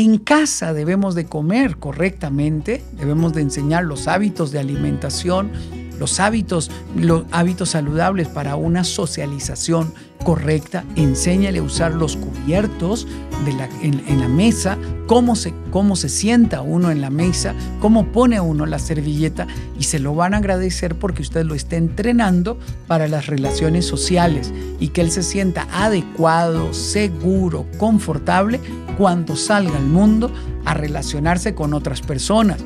En casa debemos de comer correctamente, debemos de enseñar los hábitos de alimentación, los hábitos, los hábitos saludables para una socialización correcta, enséñale a usar los cubiertos en, la mesa, cómo se, cómo se sienta uno en la mesa, cómo pone uno la servilleta y se lo van a agradecer porque usted lo está entrenando para las relaciones sociales y que él se sienta adecuado, seguro, confortable cuando salga al mundo a relacionarse con otras personas.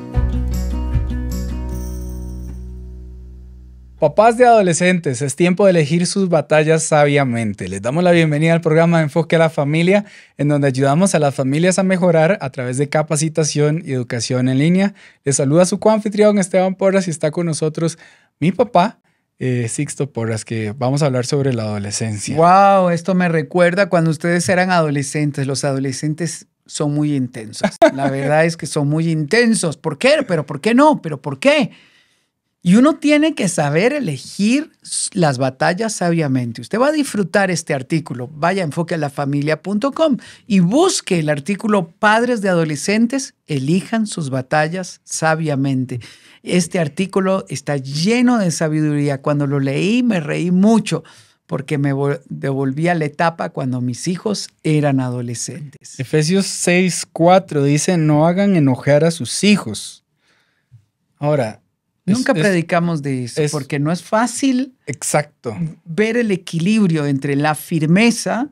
Papás de adolescentes, es tiempo de elegir sus batallas sabiamente. Les damos la bienvenida al programa Enfoque a la Familia, en donde ayudamos a las familias a mejorar a través de capacitación y educación en línea. Les saluda su coanfitrión Esteban Porras y está con nosotros mi papá, eh, Sixto Porras, que vamos a hablar sobre la adolescencia. ¡Wow! Esto me recuerda cuando ustedes eran adolescentes. Los adolescentes son muy intensos. La verdad es que son muy intensos. ¿Por qué? ¿Pero por qué no? ¿Pero por qué? Y uno tiene que saber elegir las batallas sabiamente. Usted va a disfrutar este artículo. Vaya a enfoquealafamilia.com y busque el artículo Padres de Adolescentes, elijan sus batallas sabiamente. Este artículo está lleno de sabiduría. Cuando lo leí me reí mucho porque me devolví a la etapa cuando mis hijos eran adolescentes. Efesios 6.4 dice, no hagan enojar a sus hijos. Ahora, Nunca predicamos de eso, porque no es fácil exacto. ver el equilibrio entre la firmeza,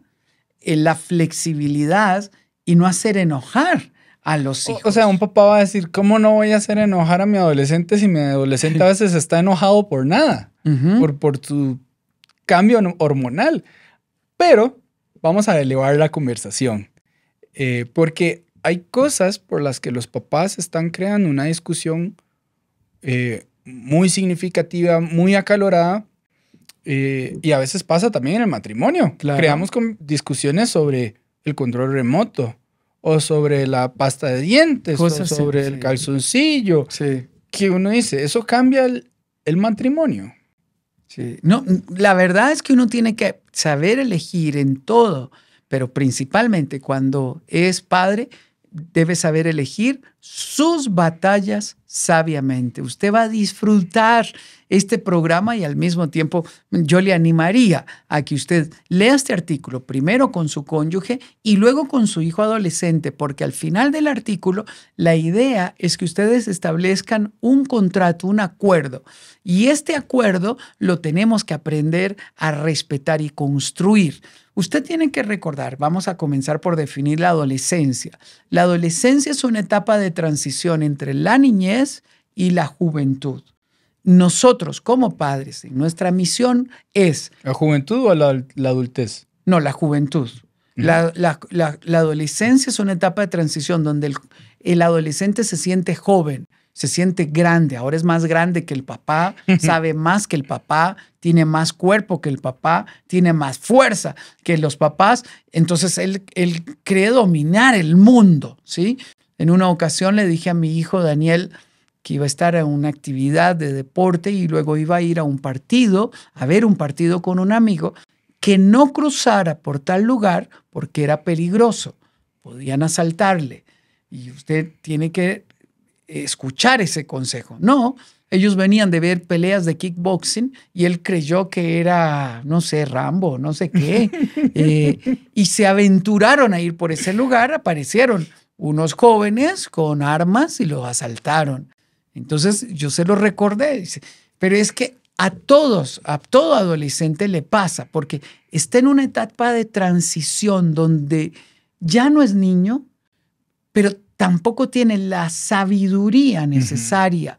eh, la flexibilidad y no hacer enojar a los hijos. O, sea, un papá va a decir, ¿cómo no voy a hacer enojar a mi adolescente si mi adolescente a veces está enojado por nada? por, por su cambio hormonal. Pero vamos a elevar la conversación, eh, porque hay cosas por las que los papás están creando una discusión eh, muy significativa, muy acalorada. Eh, y a veces pasa también en el matrimonio. Creamos con discusiones sobre el control remoto o sobre la pasta de dientes o sobre el calzoncillo. Sí. Que uno dice, eso cambia el, matrimonio. No, la verdad es que uno tiene que saber elegir en todo, pero principalmente cuando es padre, debe saber elegir sus batallas sabiamente. Usted va a disfrutar este programa y al mismo tiempo yo le animaría a que usted lea este artículo primero con su cónyuge y luego con su hijo adolescente, porque al final del artículo la idea es que ustedes establezcan un contrato, un acuerdo. Y este acuerdo lo tenemos que aprender a respetar y construir. Usted tiene que recordar, vamos a comenzar por definir la adolescencia. La adolescencia es una etapa de transición entre la niñez y la juventud. Nosotros como padres, nuestra misión es... ¿La juventud o la, adultez? No, la juventud. Mm. la, adolescencia es una etapa de transición donde el, adolescente se siente joven, se siente grande, ahora es más grande que el papá, sabe más que el papá, tiene más cuerpo que el papá, tiene más fuerza que los papás, entonces él, él cree dominar el mundo, ¿sí? En una ocasión le dije a mi hijo Daniel, que iba a estar en una actividad de deporte y luego iba a ir a un partido, a ver un partido con un amigo, que no cruzara por tal lugar porque era peligroso, podían asaltarle. Y usted tiene que escuchar ese consejo. No, ellos venían de ver peleas de kickboxing y él creyó que era, no sé, Rambo, no sé qué. Eh, y se aventuraron a ir por ese lugar, aparecieron unos jóvenes con armas y los asaltaron. Entonces yo se lo recordé, pero es que a todos, a todo adolescente le pasa, porque está en una etapa de transición donde ya no es niño, pero tampoco tiene la sabiduría necesaria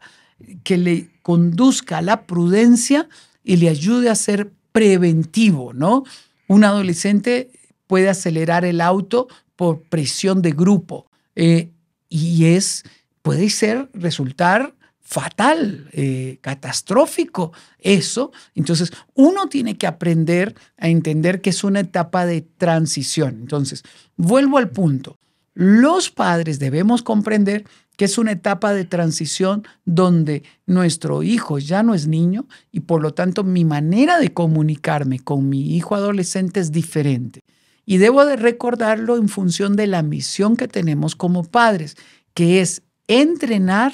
que le conduzca a la prudencia y le ayude a ser preventivo, ¿no? Un adolescente puede acelerar el auto por presión de grupo eh, y es puede ser, resultar fatal, eh, catastrófico eso. Entonces, uno tiene que aprender a entender que es una etapa de transición. Entonces, vuelvo al punto. Los padres debemos comprender que es una etapa de transición donde nuestro hijo ya no es niño y por lo tanto mi manera de comunicarme con mi hijo adolescente es diferente. Y debo de recordarlo en función de la misión que tenemos como padres, que es entrenar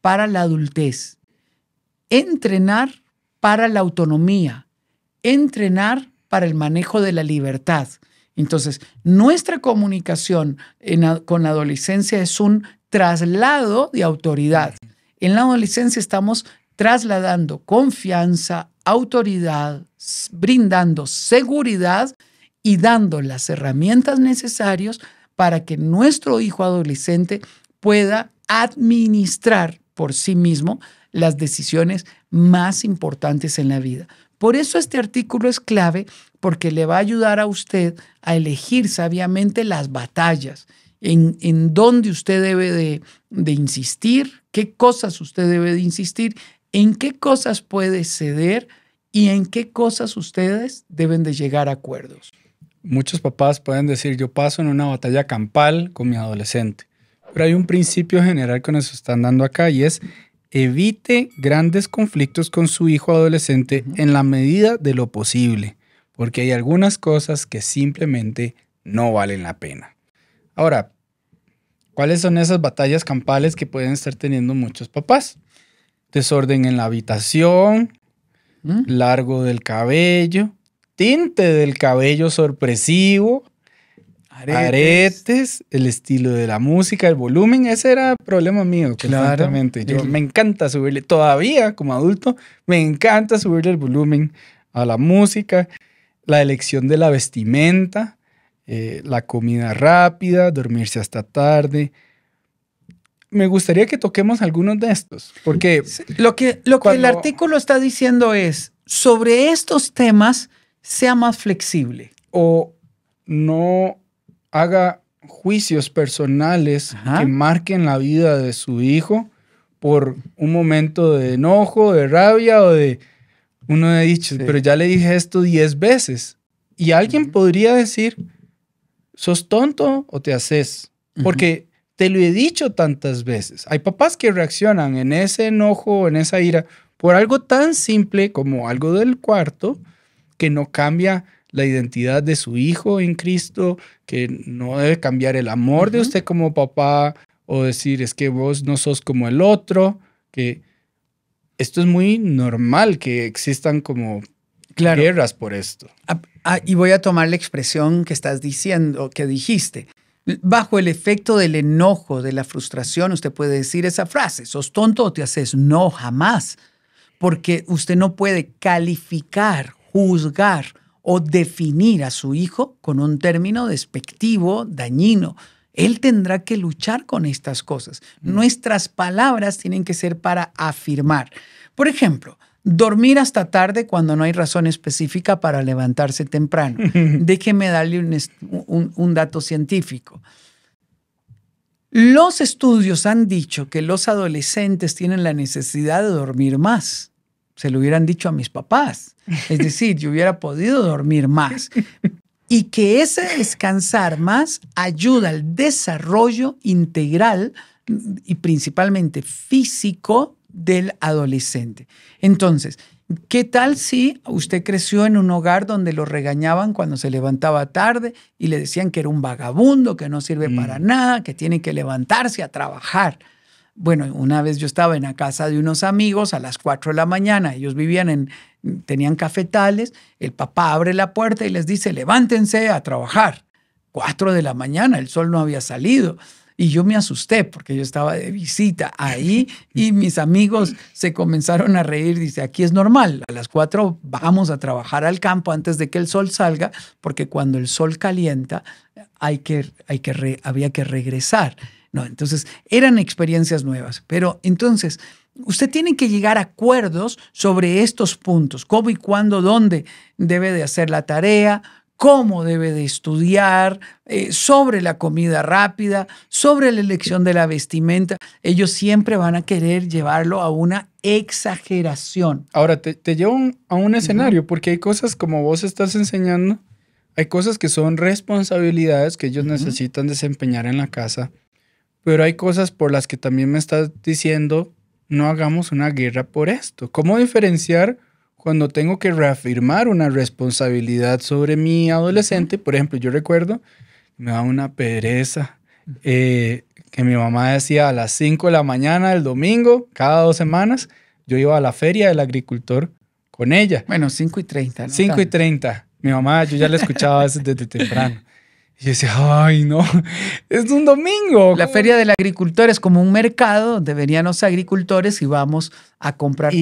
para la adultez, entrenar para la autonomía, entrenar para el manejo de la libertad. Entonces, nuestra comunicación con la adolescencia es un traslado de autoridad. En la adolescencia estamos trasladando confianza, autoridad, brindando seguridad y dando las herramientas necesarias para que nuestro hijo adolescente pueda administrar por sí mismo las decisiones más importantes en la vida. Por eso este artículo es clave porque le va a ayudar a usted a elegir sabiamente las batallas, en, en dónde usted debe de, de insistir, qué cosas usted debe de insistir, en qué cosas puede ceder y en qué cosas ustedes deben de llegar a acuerdos. Muchos papás pueden decir, yo paso en una batalla campal con mi adolescente hay un principio general que nos están dando acá y es evite grandes conflictos con su hijo adolescente en la medida de lo posible, porque hay algunas cosas que simplemente no valen la pena. Ahora, ¿cuáles son esas batallas campales que pueden estar teniendo muchos papás? Desorden en la habitación, ¿Mm? largo del cabello, tinte del cabello sorpresivo, Aretes. el estilo de la música, el volumen, ese era problema mío, claramente. Yo me encanta subirle, todavía como adulto, me encanta subirle el volumen a la música, la elección de la vestimenta, eh, la comida rápida, dormirse hasta tarde. Me gustaría que toquemos algunos de estos, porque... Lo que, lo que el artículo está diciendo es, sobre estos temas, sea más flexible. O no haga juicios personales que marquen la vida de su hijo por un momento de enojo, de rabia o de uno de dichos, pero ya le dije esto diez veces. Y alguien podría decir, ¿sos tonto o te haces? Porque te lo he dicho tantas veces. Hay papás que reaccionan en ese enojo, en esa ira, por algo tan simple como algo del cuarto, que no cambia la identidad de su hijo en Cristo, que no debe cambiar el amor de usted como papá o decir es que vos no sos como el otro, que esto es muy normal que existan como guerras por esto. Ah, ah, y voy a tomar la expresión que estás diciendo, que dijiste. Bajo el efecto del enojo, de la frustración, usted puede decir esa frase, sos tonto o te haces no jamás, porque usted no puede calificar, juzgar, o definir a su hijo con un término despectivo, dañino. Él tendrá que luchar con estas cosas. Mm. Nuestras palabras tienen que ser para afirmar. Por ejemplo, dormir hasta tarde cuando no hay razón específica para levantarse temprano. Déjeme darle un, un dato científico. Los estudios han dicho que los adolescentes tienen la necesidad de dormir más. Se lo hubieran dicho a mis papás. Es decir, yo hubiera podido dormir más. Y que ese descansar más ayuda al desarrollo integral y principalmente físico del adolescente. Entonces, ¿Qué tal si usted creció en un hogar donde lo regañaban cuando se levantaba tarde y le decían que era un vagabundo, que no sirve para mm. nada, que tiene que levantarse a trabajar? Bueno, una vez yo estaba en la casa de unos amigos a las 4 de la mañana, ellos vivían en, tenían cafetales, el papá abre la puerta y les dice, levántense a trabajar. 4 de la mañana, el sol no había salido. Y yo me asusté porque yo estaba de visita ahí y mis amigos se comenzaron a reír. Dice, aquí es normal, a las 4 vamos a trabajar al campo antes de que el sol salga, porque cuando el sol calienta hay que, hay que había que regresar entonces eran experiencias nuevas. Pero entonces, usted tiene que llegar a acuerdos sobre estos puntos, cómo y cuándo, dónde debe de hacer la tarea, cómo debe de estudiar, eh, sobre la comida rápida, sobre la elección de la vestimenta. Ellos siempre van a querer llevarlo a una exageración. Ahora, te, llevo a un escenario, porque hay cosas como vos estás enseñando, hay cosas que son responsabilidades que ellos necesitan desempeñar en la casa pero hay cosas por las que también me estás diciendo, no hagamos una guerra por esto. ¿Cómo diferenciar cuando tengo que reafirmar una responsabilidad sobre mi adolescente? Por ejemplo, yo recuerdo, me da una pereza. Eh, que mi mamá decía a las 5 de la mañana del domingo, cada dos semanas, yo iba a la feria del agricultor con ella. Bueno, 5 y 30. 5 y 30. Mi mamá, yo ya la escuchaba desde temprano. Y yo ay, no, es un domingo. La Feria del Agricultor es como un mercado, deberían los agricultores y vamos a comprar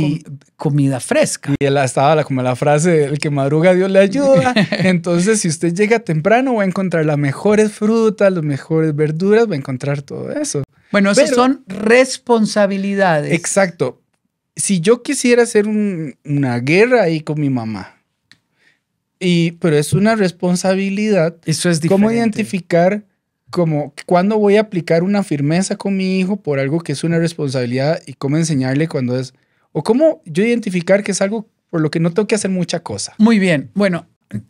comida fresca. Y él estaba como la frase, el que madruga Dios le ayuda. Entonces, si usted llega temprano, va a encontrar las mejores frutas, las mejores verduras, va a encontrar todo eso. Bueno, esas son responsabilidades. Exacto. Si yo quisiera hacer una guerra ahí con mi mamá, y, pero es una responsabilidad. Eso es diferente. ¿Cómo identificar como cuándo voy a aplicar una firmeza con mi hijo por algo que es una responsabilidad y cómo enseñarle cuando es o cómo yo identificar que es algo por lo que no tengo que hacer mucha cosa. Muy bien. Bueno,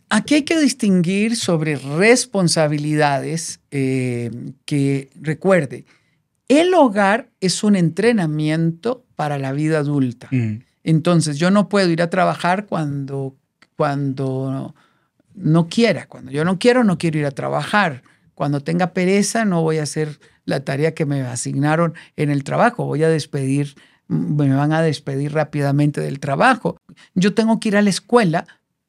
aquí hay que distinguir sobre responsabilidades eh, que recuerde. El hogar es un entrenamiento para la vida adulta. Mm. Entonces, yo no puedo ir a trabajar cuando cuando no quiera. Cuando yo no quiero, no quiero ir a trabajar. Cuando tenga pereza, no voy a hacer la tarea que me asignaron en el trabajo. Voy a despedir, me van a despedir rápidamente del trabajo. Yo tengo que ir a la escuela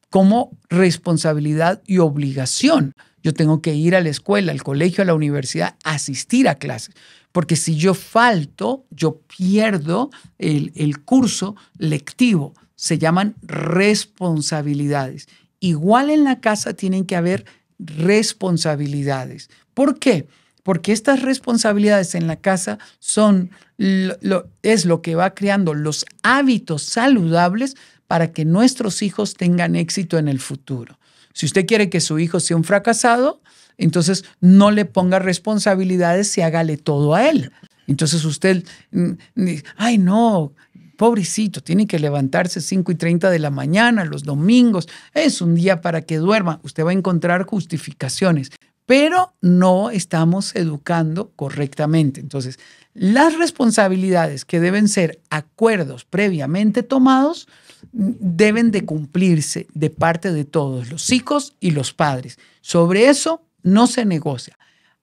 como responsabilidad y obligación. Yo tengo que ir a la escuela, al colegio, a la universidad, asistir a clases. Porque si yo falto, yo pierdo el, el curso lectivo se llaman responsabilidades. Igual en la casa tienen que haber responsabilidades. ¿Por qué? Porque estas responsabilidades en la casa son lo, es lo que va creando los hábitos saludables para que nuestros hijos tengan éxito en el futuro. Si usted quiere que su hijo sea un fracasado, entonces no le ponga responsabilidades y hágale todo a él. Entonces usted, mm, mm, ay no, Pobrecito, tiene que levantarse 5 y 30 de la mañana, los domingos. Es un día para que duerma. Usted va a encontrar justificaciones, pero no estamos educando correctamente. Entonces, las responsabilidades que deben ser acuerdos previamente tomados mm, deben de cumplirse de parte de todos, los hijos y los padres. Sobre eso no se negocia,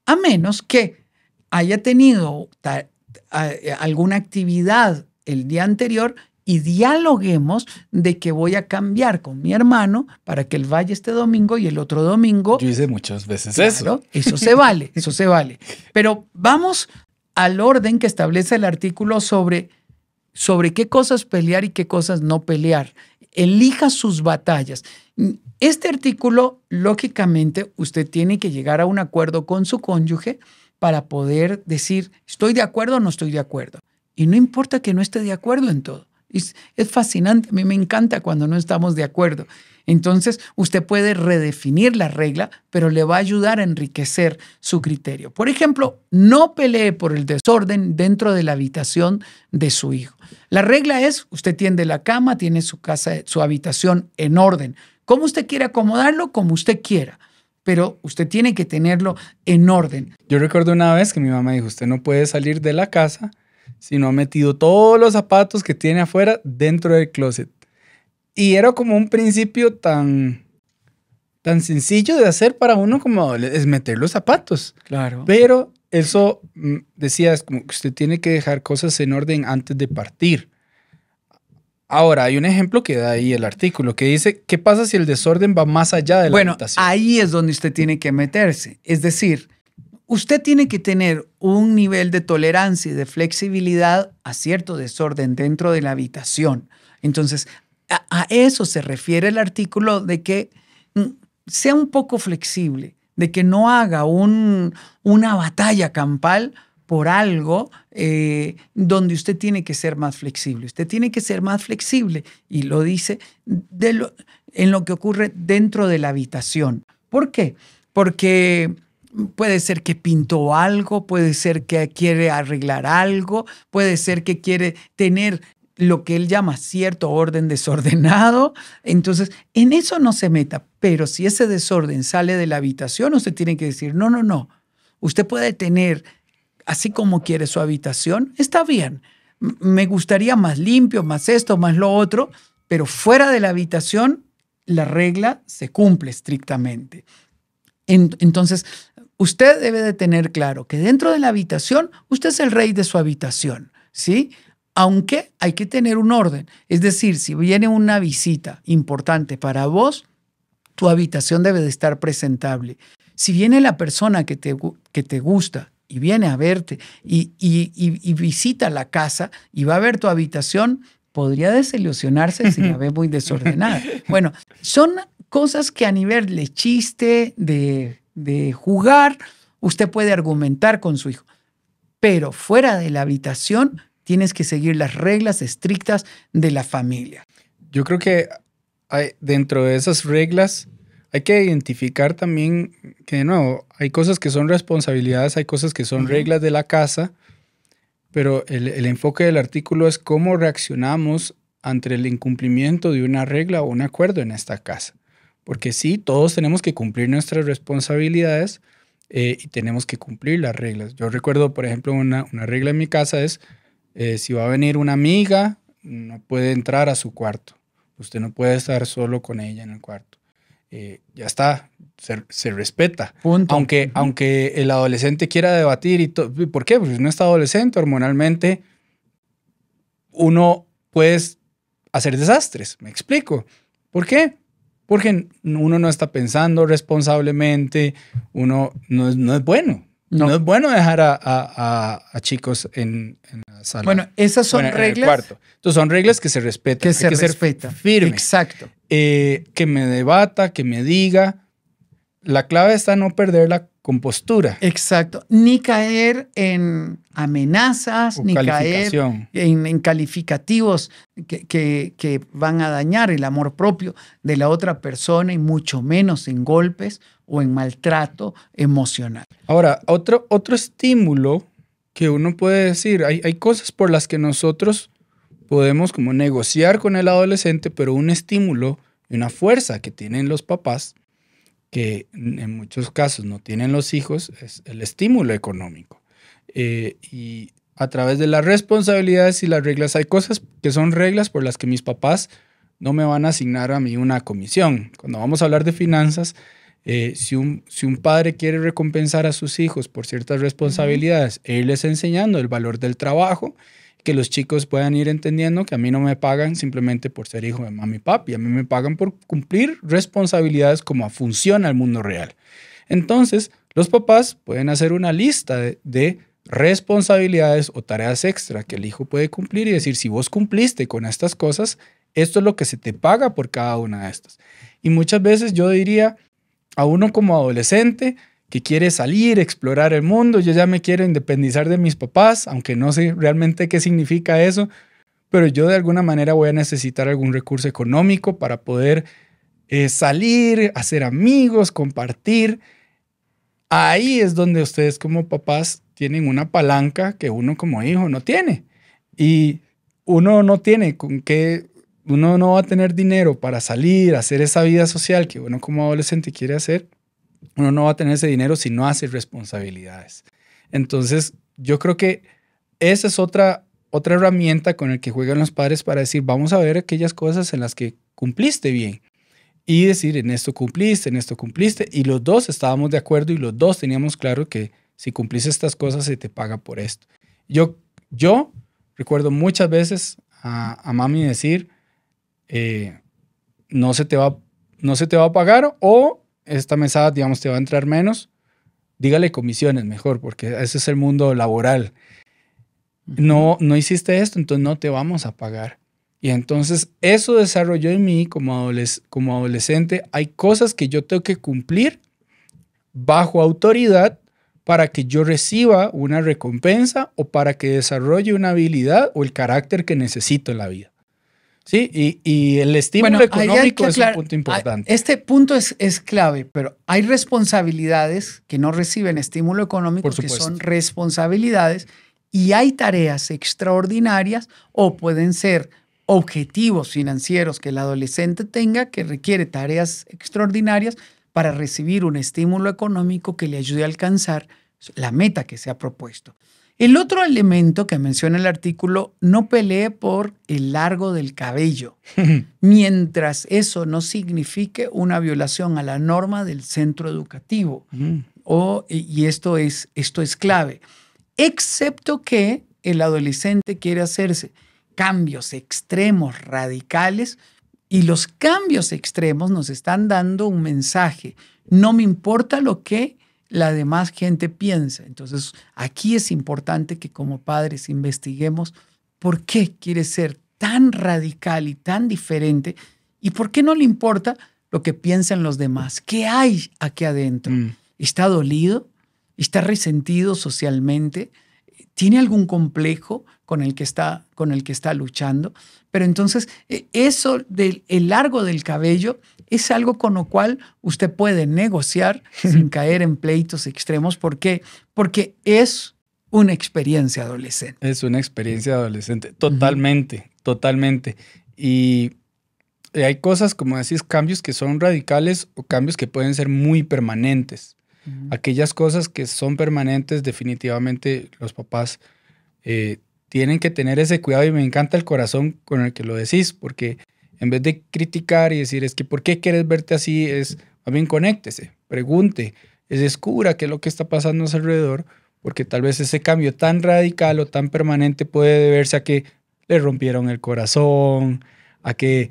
a menos que haya tenido alguna actividad el día anterior y dialoguemos de que voy a cambiar con mi hermano para que él vaya este domingo y el otro domingo. Yo hice muchas veces eso. Eso se vale, eso se vale. Pero vamos al orden que establece el artículo sobre, sobre qué cosas pelear y qué cosas no pelear. Elija sus batallas. Este artículo, lógicamente, usted tiene que llegar a un acuerdo con su cónyuge para poder decir, estoy de acuerdo o no estoy de acuerdo. Y no importa que no esté de acuerdo en todo. Es, fascinante, a mí me encanta cuando no estamos de acuerdo. Entonces, usted puede redefinir la regla, pero le va a ayudar a enriquecer su criterio. Por ejemplo, no pelee por el desorden dentro de la habitación de su hijo. La regla es, usted tiende la cama, tiene su casa, su habitación en orden. Como usted quiere acomodarlo, como usted quiera pero usted tiene que tenerlo en orden. Yo recuerdo una vez que mi mamá dijo, usted no puede salir de la casa sino ha metido todos los zapatos que tiene afuera dentro del closet. Y era como un principio tan, tan sencillo de hacer para uno como es meter los zapatos. Claro. Pero eso mm, decías como que usted tiene que dejar cosas en orden antes de partir. Ahora, hay un ejemplo que da ahí el artículo que dice, ¿qué pasa si el desorden va más allá de la habitación? Bueno, ahí es donde usted tiene que meterse. Es decir, usted tiene que tener un nivel de tolerancia y de flexibilidad a cierto desorden dentro de la habitación. Entonces, a, eso se refiere el artículo de que mm, sea un poco flexible, de que no haga una batalla campal por algo eh, donde usted tiene que ser más flexible. Usted tiene que ser más flexible y lo dice en lo que ocurre dentro de la habitación. ¿Por qué? Porque Puede ser que pintó algo, puede ser que quiere arreglar algo, puede ser que quiere tener lo que él llama cierto orden desordenado. Entonces, en eso no se meta, pero si ese desorden sale de la habitación, usted tiene que decir, no, no, no, usted puede tener así como quiere su habitación, está bien, me gustaría más limpio, más esto, más lo otro, pero fuera de la habitación, la regla se cumple estrictamente. Entonces, usted debe de tener claro que dentro de la habitación, usted es el rey de su habitación, ¿sí? Aunque hay que tener un orden. Es decir, si viene una visita importante para vos, tu habitación debe de estar presentable. Si viene la persona que te, que te gusta y viene a verte y, y visita la casa y va a ver tu habitación, podría desilusionarse si la ve muy desordenada. Bueno, son cosas que a nivel de chiste, de de jugar, usted puede argumentar con su hijo, pero fuera de la habitación tienes que seguir las reglas estrictas de la familia. Yo creo que dentro de esas reglas hay que identificar también que, de nuevo, hay cosas que son responsabilidades, hay cosas que son reglas de la casa, pero el, el, enfoque del artículo es cómo reaccionamos ante el incumplimiento de una regla o un acuerdo en esta casa. Porque sí, todos tenemos que cumplir nuestras responsabilidades eh, y tenemos que cumplir las reglas. Yo recuerdo, por ejemplo, una, regla en mi casa es, eh, si va a venir una amiga, no puede entrar a su cuarto. Usted no puede estar solo con ella en el cuarto. Eh, ya está, se, respeta. Punto. Aunque, aunque el adolescente quiera debatir y todo. ¿Por qué? Porque uno está adolescente, hormonalmente, uno puede hacer desastres. Me explico. ¿Por qué? porque uno no está pensando responsablemente, uno no es, bueno. No. es bueno dejar a, chicos en, la sala. Bueno, esas son reglas. Entonces son reglas que se respetan. Que se respetan firme. Exacto. Eh, que me debata, que me diga, la clave está no perder la compostura. Exacto. Ni caer en amenazas, ni caer en, calificativos que, van a dañar el amor propio de la otra persona y mucho menos en golpes o en maltrato emocional. Ahora, otro, otro estímulo que uno puede decir, hay, cosas por las que nosotros podemos como negociar con el adolescente, pero un estímulo y una fuerza que tienen los papás que en muchos casos no tienen los hijos es el estímulo económico. Eh, y a través de las responsabilidades y las reglas, hay cosas que son reglas por las que mis papás no me van a asignar a mí una comisión. Cuando vamos a hablar de finanzas, eh, si, un, si, un, padre quiere recompensar a sus hijos por ciertas responsabilidades e irles enseñando el valor del trabajo, que los chicos puedan ir entendiendo que a mí no me pagan simplemente por ser hijo de mami y papi, a mí me pagan por cumplir responsabilidades como funciona el mundo real. Entonces, los papás pueden hacer una lista de, de responsabilidades o tareas extra que el hijo puede cumplir y decir, si vos cumpliste con estas cosas, esto es lo que se te paga por cada una de estas. Y muchas veces yo diría a uno como adolescente, que quiere salir, explorar el mundo, yo ya me quiero independizar de mis papás, aunque no sé realmente qué significa eso, pero yo de alguna manera voy a necesitar algún recurso económico para poder eh, salir, hacer amigos, compartir. Ahí es donde ustedes como papás tienen una palanca que uno como hijo no tiene. Y uno no tiene con qué, uno no va a tener dinero para salir, hacer esa vida social que uno como adolescente quiere hacer uno no va a tener ese dinero si no hace responsabilidades. Entonces, yo creo que esa es otra, otra herramienta con la que juegan los padres para decir, vamos a ver aquellas cosas en las que cumpliste bien. Y decir, en esto cumpliste, en esto cumpliste. Y los dos estábamos de acuerdo y los dos teníamos claro que si cumpliste estas cosas se te paga por esto. Yo, yo recuerdo muchas veces a, mami decir, eh, no, se te va, no se te va a pagar o esta mesada, digamos, te va a entrar menos, dígale comisiones mejor, porque ese es el mundo laboral. No, no hiciste esto, entonces no te vamos a pagar. Y entonces eso desarrolló en mí como, como adolescente. Hay cosas que yo tengo que cumplir bajo autoridad para que yo reciba una recompensa o para que desarrolle una habilidad o el carácter que necesito en la vida. Sí, y, el estímulo económico es un punto importante. Este punto es, es, clave, pero hay responsabilidades que no reciben estímulo económico, que son responsabilidades, y hay tareas extraordinarias o pueden ser objetivos financieros que el adolescente tenga que requiere tareas extraordinarias para recibir un estímulo económico que le ayude a alcanzar la meta que se ha propuesto. El otro elemento que menciona el artículo, no pelee por el largo del cabello, mientras eso no signifique una violación a la norma del centro educativo. Mm. O, y esto es, esto es clave, excepto que el adolescente quiere hacerse cambios extremos, radicales, y los cambios extremos nos están dando un mensaje. No me importa lo que la demás gente piensa. Entonces, aquí es importante que como padres investiguemos por qué quiere ser tan radical y tan diferente y por qué no le importa lo que piensan los demás. ¿Qué hay aquí adentro? Mm. ¿Está dolido? ¿Está resentido socialmente? ¿Tiene algún complejo con el que está, con el que está luchando? Pero entonces, eh, eso del el largo del cabello es algo con lo cual usted puede negociar sin caer en pleitos extremos. ¿Por qué? Porque es una experiencia adolescente. Es una experiencia adolescente, totalmente, totalmente. Y eh, hay cosas, como decís, cambios que son radicales o cambios que pueden ser muy permanentes. Aquellas cosas que son permanentes, definitivamente los papás eh, tienen que tener ese cuidado y me encanta el corazón con el que lo decís, porque en vez de criticar y decir, es que ¿por qué quieres verte así? Es, también bien conéctese, pregunte, descubra qué es lo que está pasando a su alrededor, porque tal vez ese cambio tan radical o tan permanente puede deberse a que le rompieron el corazón, a que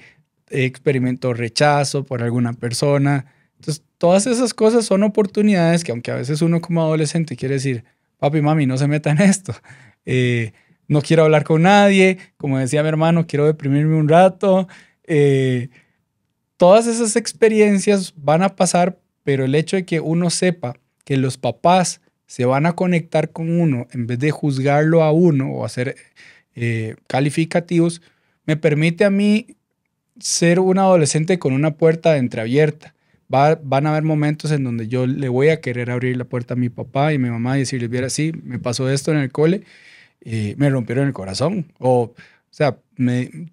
experimentó rechazo por alguna persona. Entonces, todas esas cosas son oportunidades que aunque a veces uno como adolescente quiere decir, papi, mami, no se meta en esto. Eh, no quiero hablar con nadie, como decía mi hermano, quiero deprimirme un rato. Eh, todas esas experiencias van a pasar, pero el hecho de que uno sepa que los papás se van a conectar con uno en vez de juzgarlo a uno o hacer eh, calificativos, me permite a mí ser un adolescente con una puerta entreabierta. van a haber momentos en donde yo le voy a querer abrir la puerta a mi papá y mi mamá y decirles, viera, sí, me pasó esto en el cole me rompieron el corazón. O, o sea,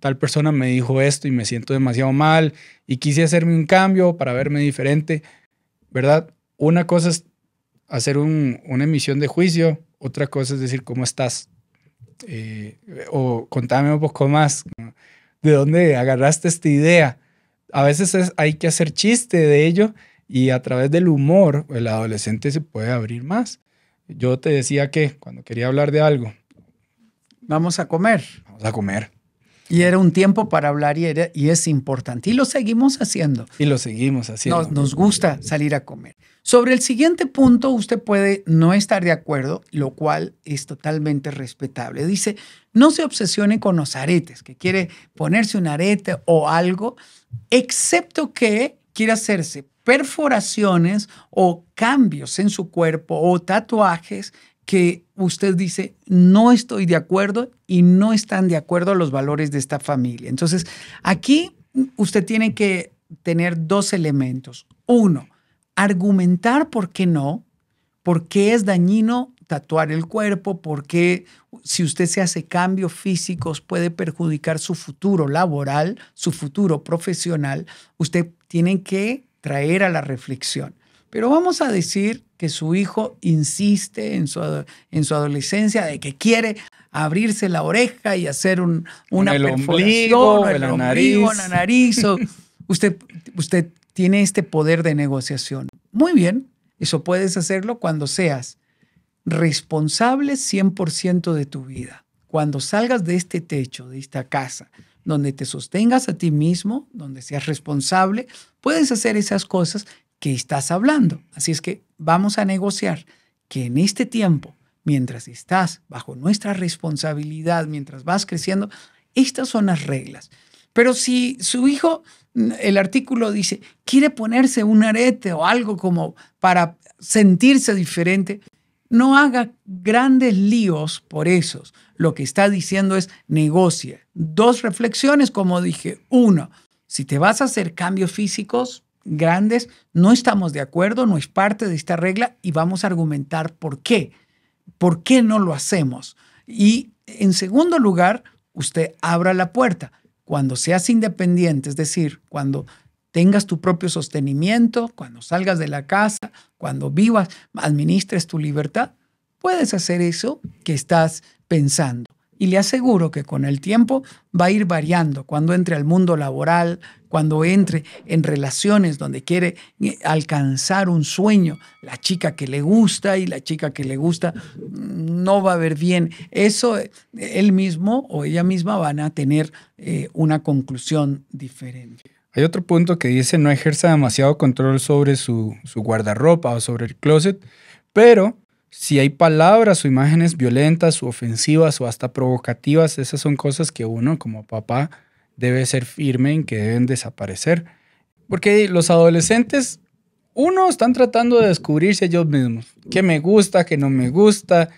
tal persona me dijo esto y me siento demasiado mal y quise hacerme un cambio para verme diferente, ¿verdad? Una cosa es hacer una emisión de juicio, otra cosa es decir, ¿cómo estás? Eh, o contame un poco más, ¿de dónde agarraste esta idea? A veces hay que hacer chiste de ello y a través del humor el adolescente se puede abrir más. Yo te decía que cuando quería hablar de algo vamos a comer. Vamos a comer. Y era un tiempo para hablar y, era, y es importante. Y lo seguimos haciendo. Y lo seguimos haciendo. Nos, nos gusta salir a comer. Sobre el siguiente punto, usted puede no estar de acuerdo, lo cual es totalmente respetable. Dice, no se obsesione con los aretes, que quiere ponerse un arete o algo, excepto que quiere hacerse perforaciones o cambios en su cuerpo o tatuajes que usted dice, no estoy de acuerdo y no están de acuerdo los valores de esta familia. Entonces, aquí usted tiene que tener dos elementos. Uno, argumentar por qué no, por qué es dañino tatuar el cuerpo, por qué si usted se hace cambios físicos puede perjudicar su futuro laboral, su futuro profesional. Usted tiene que traer a la reflexión. Pero vamos a decir que su hijo insiste en su, en su adolescencia de que quiere abrirse la oreja y hacer un, una perforación. la nariz. usted, usted tiene este poder de negociación. Muy bien, eso puedes hacerlo cuando seas responsable 100% de tu vida. Cuando salgas de este techo, de esta casa, donde te sostengas a ti mismo, donde seas responsable, puedes hacer esas cosas que estás hablando. Así es que vamos a negociar que en este tiempo, mientras estás bajo nuestra responsabilidad, mientras vas creciendo, estas son las reglas. Pero si su hijo, mm, el artículo dice, quiere ponerse un arete o algo como para sentirse diferente, no haga grandes líos por eso. Lo que está diciendo es negocia. Dos reflexiones, como dije. Uno, si te vas a hacer cambios físicos, grandes, no estamos de acuerdo, no es parte de esta regla y vamos a argumentar por qué, por qué no lo hacemos. Y en segundo lugar, usted abra la puerta. Cuando seas independiente, es decir, cuando tengas tu propio sostenimiento, cuando salgas de la casa, cuando vivas, administres tu libertad, puedes hacer eso que estás pensando. Y le aseguro que con el tiempo va a ir variando cuando entre al mundo laboral, cuando entre en relaciones donde quiere eh, alcanzar un sueño, la chica que le gusta y la chica que le gusta mm, no va a ver bien. Eso eh, él mismo o ella misma van a tener eh, una conclusión diferente. Hay otro punto que dice no ejerza demasiado control sobre su guardarropa o sobre el closet, pero si hay palabras o imágenes violentas o ofensivas o hasta provocativas, esas son cosas que uno como papá debe ser firme en que deben desaparecer. Porque los adolescentes, uno, están tratando de descubrirse ellos mismos. ¿Qué me gusta? ¿Qué no me gusta?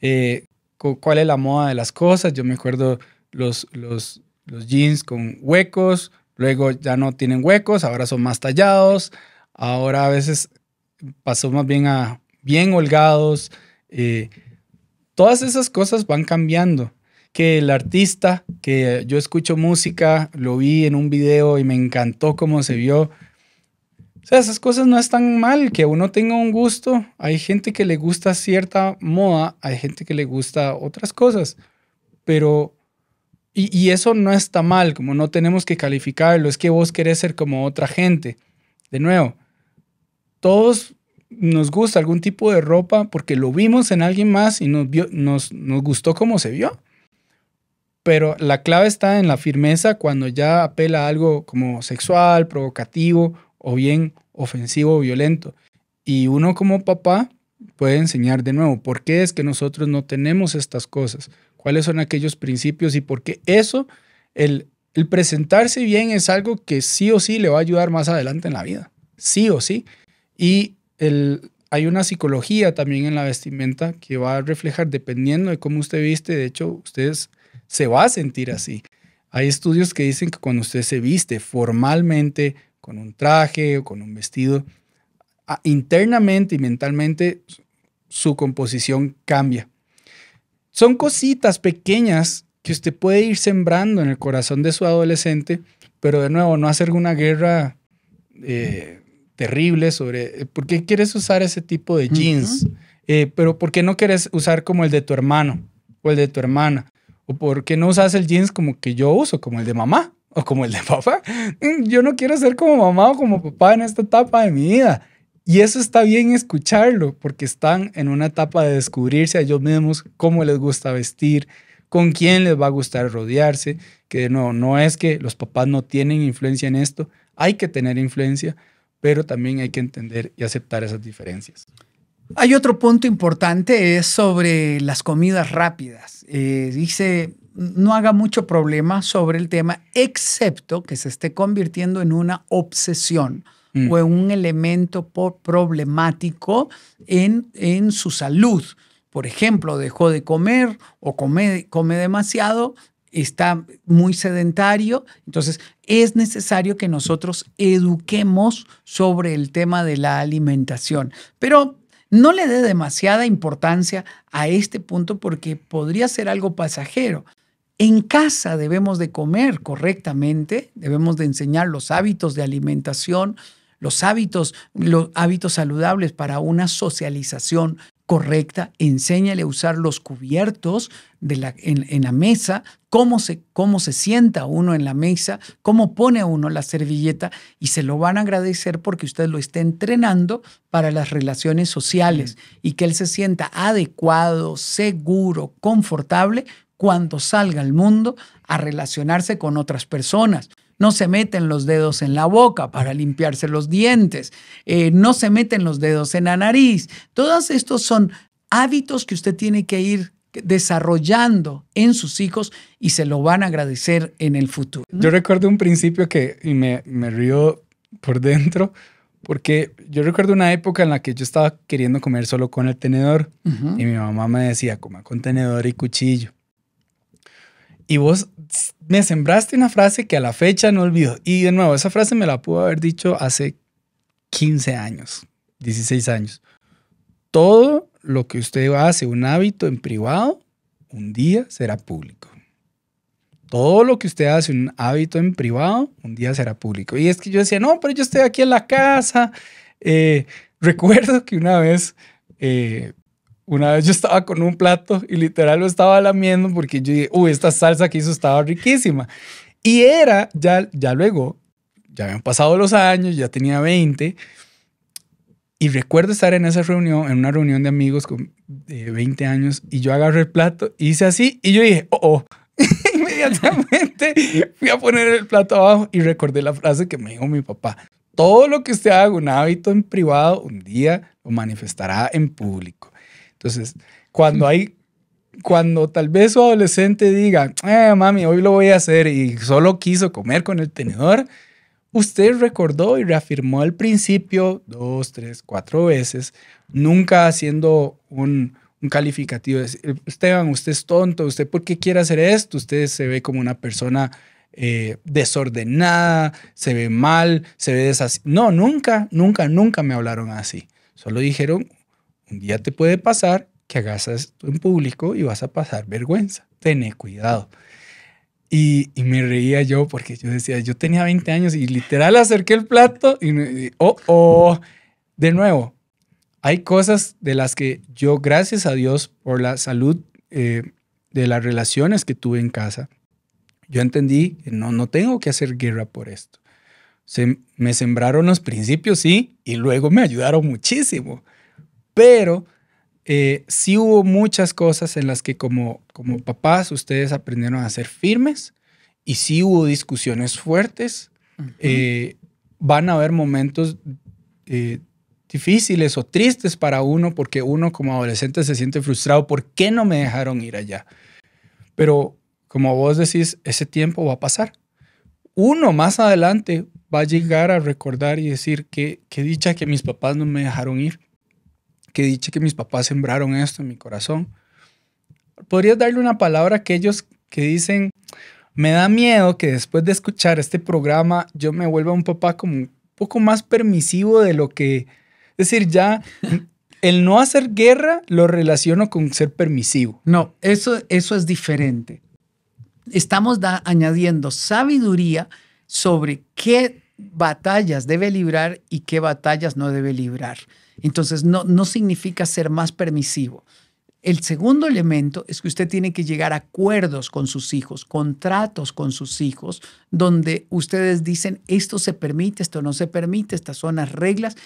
Eh, ¿Cuál es la moda de las cosas? Yo me acuerdo los, los jeans con huecos, luego ya no tienen huecos, ahora son más tallados, ahora a veces pasó más bien a bien holgados. Eh, todas esas cosas van cambiando. Que el artista, que yo escucho música, lo vi en un video y me encantó cómo se vio. O sea, esas cosas no están mal, que uno tenga un gusto. Hay gente que le gusta cierta moda, hay gente que le gusta otras cosas, pero... Y, y eso no está mal, como no tenemos que calificarlo, es que vos querés ser como otra gente. De nuevo, todos nos gusta algún tipo de ropa porque lo vimos en alguien más y nos, nos, gustó cómo se vio. Pero la clave está en la firmeza cuando ya apela algo como sexual, provocativo o bien ofensivo o violento. Y uno como papá puede enseñar de nuevo por qué es que nosotros no tenemos estas cosas, cuáles son aquellos principios y por qué eso, el, el presentarse bien es algo que sí o sí le va a ayudar más adelante en la vida, sí o sí. Y hay una psicología también en la vestimenta que va a reflejar dependiendo de cómo usted viste. De hecho, usted se va a sentir así. Hay estudios que dicen que cuando usted se viste formalmente, con un traje o con un vestido, internamente y mentalmente su composición cambia. Son cositas pequeñas que usted puede ir sembrando en el corazón de su adolescente, pero de nuevo, no hacer una guerra eh, terrible sobre eh, por qué quieres usar ese tipo de jeans, eh, pero por qué no quieres usar como el de tu hermano o el de tu hermana, o por qué no usas el jeans como que yo uso, como el de mamá o como el de papá. Mm, yo no quiero ser como mamá o como papá en esta etapa de mi vida. Y eso está bien escucharlo, porque están en una etapa de descubrirse a ellos mismos, cómo les gusta vestir, con quién les va a gustar rodearse, que no, no es que los papás no tienen influencia en esto, hay que tener influencia, pero también hay que entender y aceptar esas diferencias. Hay otro punto importante, es sobre las comidas rápidas. Eh, dice, no haga mucho problema sobre el tema, excepto que se esté convirtiendo en una obsesión mm. o en un elemento problemático en, en su salud por ejemplo, dejó de comer o come, come demasiado está muy sedentario. Entonces, es necesario que nosotros eduquemos sobre el tema de la alimentación. Pero no le dé demasiada importancia a este punto porque podría ser algo pasajero. En casa debemos de comer correctamente, debemos de enseñar los hábitos de alimentación, los hábitos, los hábitos saludables para una socialización correcta, enséñale a usar los cubiertos en, la mesa, cómo se, cómo se sienta uno en la mesa, cómo pone uno la servilleta y se lo van a agradecer porque usted lo está entrenando para las relaciones sociales y que él se sienta adecuado, seguro, confortable cuando salga al mundo a relacionarse con otras personas no se meten los dedos en la boca para limpiarse los dientes, eh, no se meten los dedos en la nariz. Todos estos son hábitos que usted tiene que ir desarrollando en sus hijos y se lo van a agradecer en el futuro. Yo recuerdo un principio que me, me río por dentro, porque yo recuerdo una época en la que yo estaba queriendo comer solo con el tenedor y mi mamá me decía, coma con tenedor y cuchillo. Y vos me sembraste una frase que a la fecha no olvido. Y de nuevo, esa frase me la pudo haber dicho hace 15 años, 16 años. Todo lo que usted hace, un hábito en privado, un día será público. Todo lo que usted hace, un hábito en privado, un día será público. Y es que yo decía, no, pero yo estoy aquí en la casa. Eh, recuerdo que una vez eh, una vez yo estaba con un plato y literal lo estaba lamiendo porque yo dije, uy, esta salsa que hizo estaba riquísima. Y era, ya, ya luego, ya habían pasado los años, ya tenía 20. Y recuerdo estar en esa reunión, en una reunión de amigos con 20 años, y yo agarré el plato, y hice así, y yo dije, oh, oh. Inmediatamente fui a poner el plato abajo y recordé la frase que me dijo mi papá. Todo lo que usted haga un hábito en privado, un día lo manifestará en público. Entonces, cuando hay, cuando tal vez su adolescente diga, eh, mami, hoy lo voy a hacer y solo quiso comer con el tenedor, usted recordó y reafirmó al principio dos, tres, cuatro veces, nunca haciendo un, calificativo. Esteban, usted es tonto, usted por qué quiere hacer esto, usted se ve como una persona eh, desordenada, se ve mal, se ve desas... No, nunca, nunca, nunca me hablaron así. Solo dijeron un día te puede pasar que hagas esto en público y vas a pasar vergüenza. Tené cuidado. Y, me reía yo porque yo decía, yo tenía 20 años y literal acerqué el plato y, y oh, oh. De nuevo, hay cosas de las que yo, gracias a Dios, por la salud eh, de las relaciones que tuve en casa, yo entendí que no, no tengo que hacer guerra por esto. Se, me sembraron los principios, sí, y luego me ayudaron muchísimo pero eh, sí hubo muchas cosas en las que como, como papás ustedes aprendieron a ser firmes y sí hubo discusiones fuertes. Eh, van a haber momentos eh, difíciles o tristes para uno porque uno como adolescente se siente frustrado. ¿Por qué no me dejaron ir allá? Pero como vos decís, ese tiempo va a pasar. Uno más adelante va a llegar a recordar y decir que, que dicha que mis papás no me dejaron ir que dicho que mis papás sembraron esto en mi corazón. ¿Podrías darle una palabra a aquellos que dicen, me da miedo que después de escuchar este programa yo me vuelva un papá como un poco más permisivo de lo que... Es decir, ya el no hacer guerra lo relaciono con ser permisivo. No, eso, eso es diferente. Estamos añadiendo sabiduría sobre qué batallas debe librar y qué batallas no debe librar. Entonces, no, no significa ser más permisivo. El segundo elemento es que usted tiene que llegar a acuerdos con sus hijos, contratos con sus hijos, donde ustedes dicen, esto se permite, esto no se permite, estas son las reglas,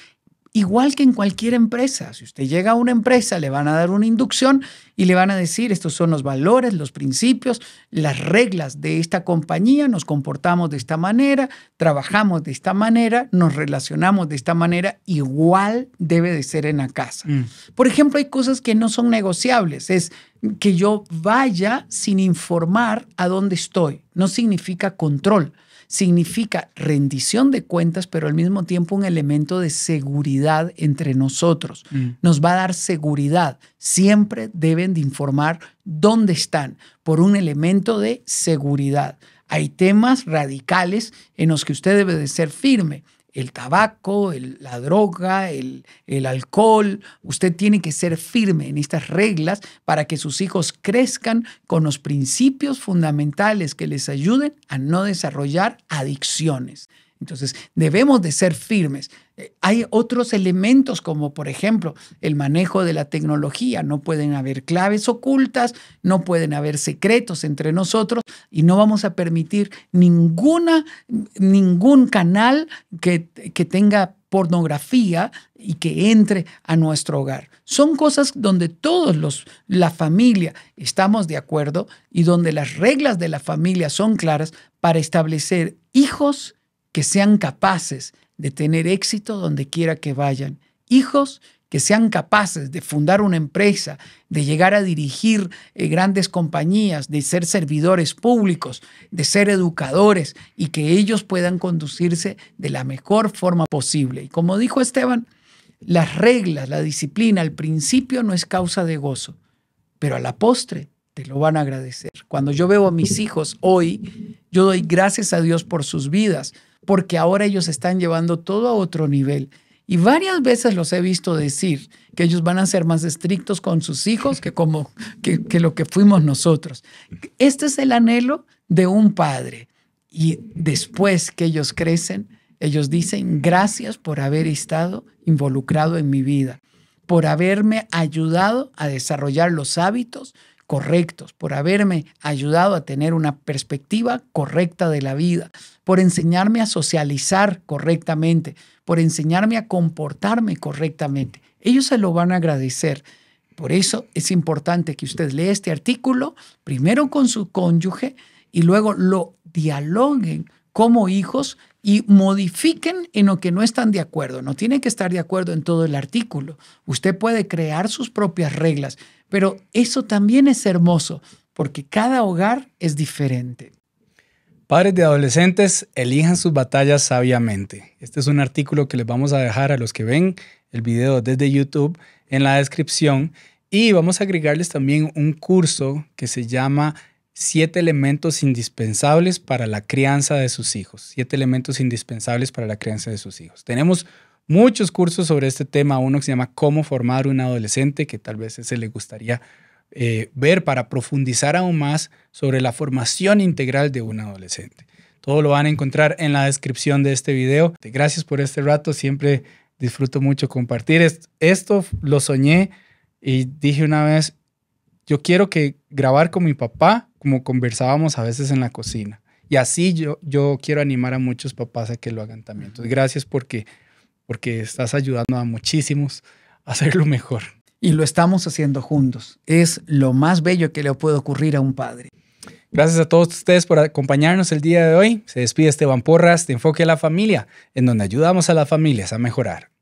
Igual que en cualquier empresa, si usted llega a una empresa, le van a dar una inducción y le van a decir, estos son los valores, los principios, las reglas de esta compañía, nos comportamos de esta manera, trabajamos de esta manera, nos relacionamos de esta manera, igual debe de ser en la casa. Mm. Por ejemplo, hay cosas que no son negociables, es que yo vaya sin informar a dónde estoy, no significa control significa rendición de cuentas, pero al mismo tiempo un elemento de seguridad entre nosotros. Mm. Nos va a dar seguridad. Siempre deben de informar dónde están por un elemento de seguridad. Hay temas radicales en los que usted debe de ser firme el tabaco, la droga, el alcohol. Usted tiene que ser firme en estas reglas para que sus hijos crezcan con los principios fundamentales que les ayuden a no desarrollar adicciones. Entonces, debemos de ser firmes. Eh, hay otros elementos como, por ejemplo, el manejo de la tecnología. No pueden haber claves ocultas, no pueden haber secretos entre nosotros y no vamos a permitir ninguna, ningún canal que, que tenga pornografía y que entre a nuestro hogar. Son cosas donde todos los, la familia, estamos de acuerdo y donde las reglas de la familia son claras para establecer hijos que sean capaces de tener éxito donde quiera que vayan. Hijos que sean capaces de fundar una empresa, de llegar a dirigir eh, grandes compañías, de ser servidores públicos, de ser educadores y que ellos puedan conducirse de la mejor forma posible. Y como dijo Esteban, las reglas, la disciplina al principio no es causa de gozo, pero a la postre te lo van a agradecer. Cuando yo veo a mis hijos hoy, yo doy gracias a Dios por sus vidas, porque ahora ellos están llevando todo a otro nivel. Y varias veces los he visto decir que ellos van a ser más estrictos con sus hijos que, como, que, lo que fuimos nosotros. Este es el anhelo de un padre. Y después que ellos crecen, ellos dicen, gracias por haber estado involucrado en mi vida, por haberme ayudado a desarrollar los hábitos correctos, por haberme ayudado a tener una perspectiva correcta de la vida, por enseñarme a socializar correctamente, por enseñarme a comportarme correctamente. Ellos se lo van a agradecer. Por eso es importante que usted lea este artículo, primero con su cónyuge y luego lo dialoguen como hijos y modifiquen en lo que no están de acuerdo. No tienen que estar de acuerdo en todo el artículo. Usted puede crear sus propias reglas, pero eso también es hermoso porque cada hogar es diferente. Padres de adolescentes, elijan sus batallas sabiamente. Este es un artículo que les vamos a dejar a los que ven el video desde YouTube en la descripción y vamos a agregarles también un curso que se llama siete elementos indispensables para la crianza de sus hijos. Siete elementos indispensables para la crianza de sus hijos. Tenemos muchos cursos sobre este tema. Uno que se llama Cómo formar un adolescente, que tal vez ese le gustaría eh, ver para profundizar aún más sobre la formación integral de un adolescente. Todo lo van a encontrar en la descripción de este video. Gracias por este rato. Siempre disfruto mucho compartir. Esto lo soñé y dije una vez, yo quiero que grabar con mi papá como conversábamos a veces en la cocina. Y así yo, yo quiero animar a muchos papás a que lo hagan también. Entonces, gracias porque, porque estás ayudando a muchísimos a hacerlo mejor. Y lo estamos haciendo juntos. Es lo más bello que le puede ocurrir a un padre. Gracias a todos ustedes por acompañarnos el día de hoy. Se despide Esteban Porras de Enfoque a la Familia, en donde ayudamos a las familias a mejorar.